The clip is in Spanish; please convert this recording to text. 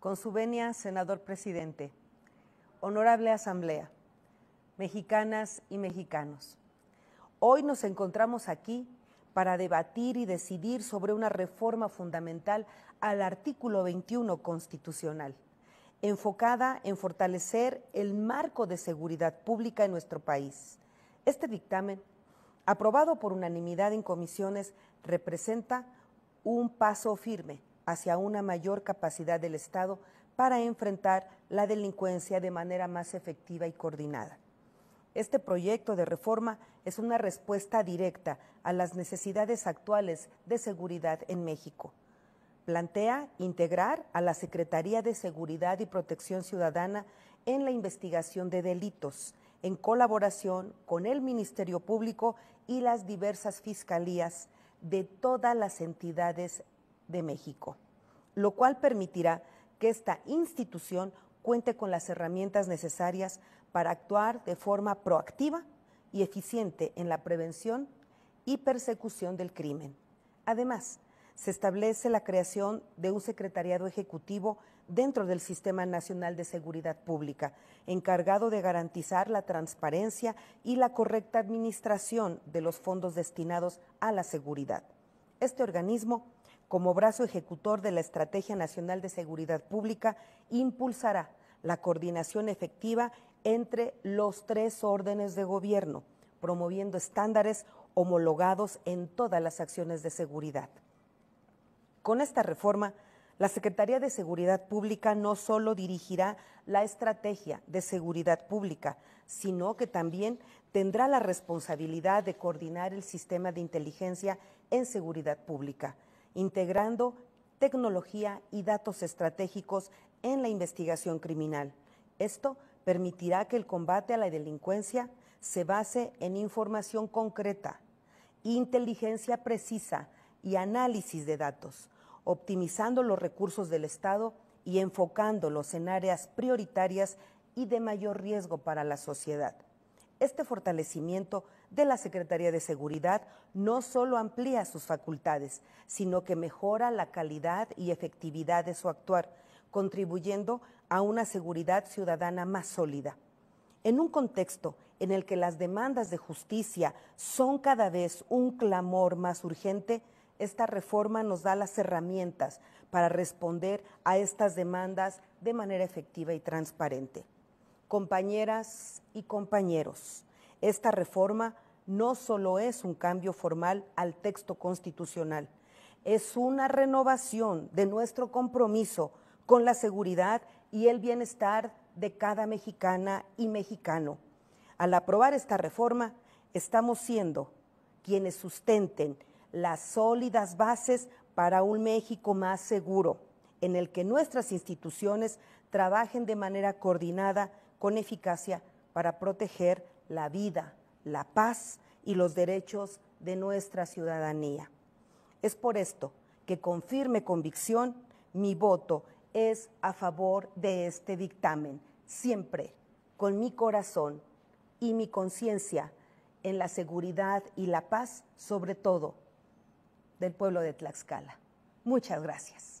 Con su venia, senador presidente. Honorable Asamblea, mexicanas y mexicanos. Hoy nos encontramos aquí para debatir y decidir sobre una reforma fundamental al artículo 21 constitucional, enfocada en fortalecer el marco de seguridad pública en nuestro país. Este dictamen, aprobado por unanimidad en comisiones, representa un paso firme hacia una mayor capacidad del Estado para enfrentar la delincuencia de manera más efectiva y coordinada. Este proyecto de reforma es una respuesta directa a las necesidades actuales de seguridad en México. Plantea integrar a la Secretaría de Seguridad y Protección Ciudadana en la investigación de delitos, en colaboración con el Ministerio Público y las diversas fiscalías de todas las entidades de México, lo cual permitirá que esta institución cuente con las herramientas necesarias para actuar de forma proactiva y eficiente en la prevención y persecución del crimen. Además, se establece la creación de un secretariado ejecutivo dentro del Sistema Nacional de Seguridad Pública, encargado de garantizar la transparencia y la correcta administración de los fondos destinados a la seguridad. Este organismo como brazo ejecutor de la Estrategia Nacional de Seguridad Pública, impulsará la coordinación efectiva entre los tres órdenes de gobierno, promoviendo estándares homologados en todas las acciones de seguridad. Con esta reforma, la Secretaría de Seguridad Pública no solo dirigirá la estrategia de seguridad pública, sino que también tendrá la responsabilidad de coordinar el sistema de inteligencia en seguridad pública integrando tecnología y datos estratégicos en la investigación criminal. Esto permitirá que el combate a la delincuencia se base en información concreta, inteligencia precisa y análisis de datos, optimizando los recursos del Estado y enfocándolos en áreas prioritarias y de mayor riesgo para la sociedad este fortalecimiento de la Secretaría de Seguridad no solo amplía sus facultades, sino que mejora la calidad y efectividad de su actuar, contribuyendo a una seguridad ciudadana más sólida. En un contexto en el que las demandas de justicia son cada vez un clamor más urgente, esta reforma nos da las herramientas para responder a estas demandas de manera efectiva y transparente. Compañeras y compañeros, esta reforma no solo es un cambio formal al texto constitucional, es una renovación de nuestro compromiso con la seguridad y el bienestar de cada mexicana y mexicano. Al aprobar esta reforma, estamos siendo quienes sustenten las sólidas bases para un México más seguro, en el que nuestras instituciones trabajen de manera coordinada con eficacia para proteger la vida, la paz y los derechos de nuestra ciudadanía. Es por esto que con firme convicción mi voto es a favor de este dictamen, siempre con mi corazón y mi conciencia en la seguridad y la paz, sobre todo del pueblo de Tlaxcala. Muchas gracias.